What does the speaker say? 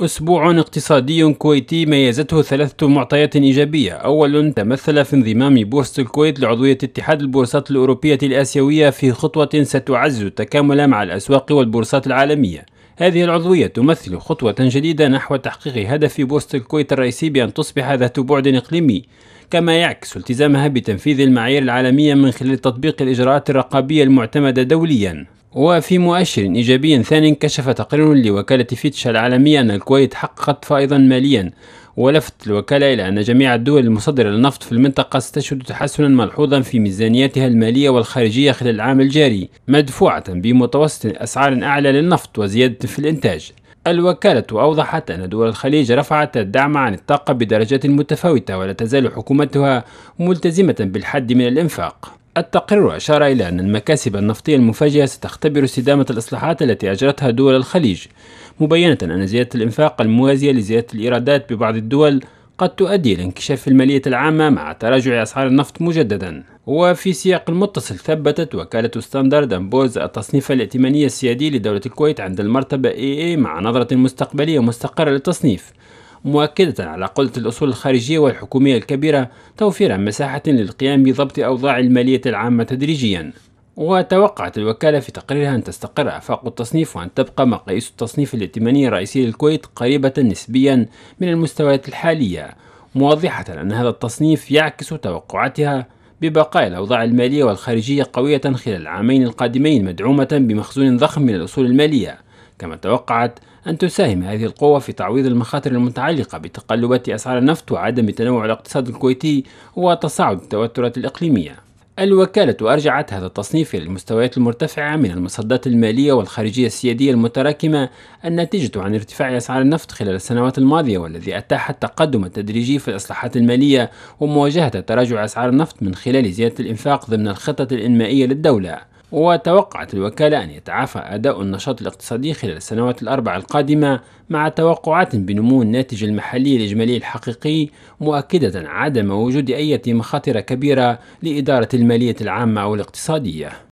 أسبوع اقتصادي كويتي ميزته ثلاثة معطيات إيجابية أول تمثل في انضمام بورصة الكويت لعضوية اتحاد البورصات الأوروبية الآسيوية في خطوة ستعز التكامل مع الأسواق والبورصات العالمية هذه العضوية تمثل خطوة جديدة نحو تحقيق هدف بورصة الكويت الرئيسي بأن تصبح ذات بعد إقليمي كما يعكس التزامها بتنفيذ المعايير العالمية من خلال تطبيق الإجراءات الرقابية المعتمدة دولياً وفي مؤشر إيجابي ثاني كشف تقرير لوكالة فيتش العالمية أن الكويت حققت فائضا ماليا ولفت الوكالة إلى أن جميع الدول المصدرة للنفط في المنطقة ستشهد تحسنا ملحوظا في ميزانياتها المالية والخارجية خلال العام الجاري مدفوعة بمتوسط أسعار أعلى للنفط وزيادة في الإنتاج الوكالة أوضحت أن دول الخليج رفعت الدعم عن الطاقة بدرجات متفاوتة ولا تزال حكومتها ملتزمة بالحد من الإنفاق التقرير أشار إلى أن المكاسب النفطية المفاجئة ستختبر استدامة الإصلاحات التي أجرتها دول الخليج مبينة أن زيادة الإنفاق الموازية لزيادة الإيرادات ببعض الدول قد تؤدي إلى انكشاف المالية العامة مع تراجع أسعار النفط مجددا وفي سياق متصل ثبتت وكالة ستاندرد أند بورز التصنيف الائتماني السيادي لدولة الكويت عند المرتبة AA مع نظرة مستقبلية مستقرة للتصنيف مؤكدة على قلة الأصول الخارجية والحكومية الكبيرة توفير مساحة للقيام بضبط أوضاع المالية العامة تدريجيا وتوقعت الوكالة في تقريرها أن تستقر آفاق التصنيف وأن تبقى مقاييس التصنيف الائتماني الرئيسي للكويت قريبة نسبيا من المستويات الحالية موضحة أن هذا التصنيف يعكس توقعاتها ببقاء الأوضاع المالية والخارجية قوية خلال العامين القادمين مدعومة بمخزون ضخم من الأصول المالية كما توقعت أن تساهم هذه القوة في تعويض المخاطر المتعلقة بتقلبات أسعار النفط وعدم تنوع الاقتصاد الكويتي وتصاعد التوترات الإقليمية. الوكالة أرجعت هذا التصنيف إلى المستويات المرتفعة من المصدات المالية والخارجية السيادية المتراكمة الناتجة عن ارتفاع أسعار النفط خلال السنوات الماضية والذي أتاح التقدم التدريجي في الإصلاحات المالية ومواجهة تراجع أسعار النفط من خلال زيادة الإنفاق ضمن الخطة الإنمائية للدولة. وتوقعت الوكالة أن يتعافى أداء النشاط الاقتصادي خلال السنوات الأربع القادمة مع توقعات بنمو الناتج المحلي الإجمالي الحقيقي مؤكدة عدم وجود أي مخاطر كبيرة لإدارة المالية العامة أو الاقتصادية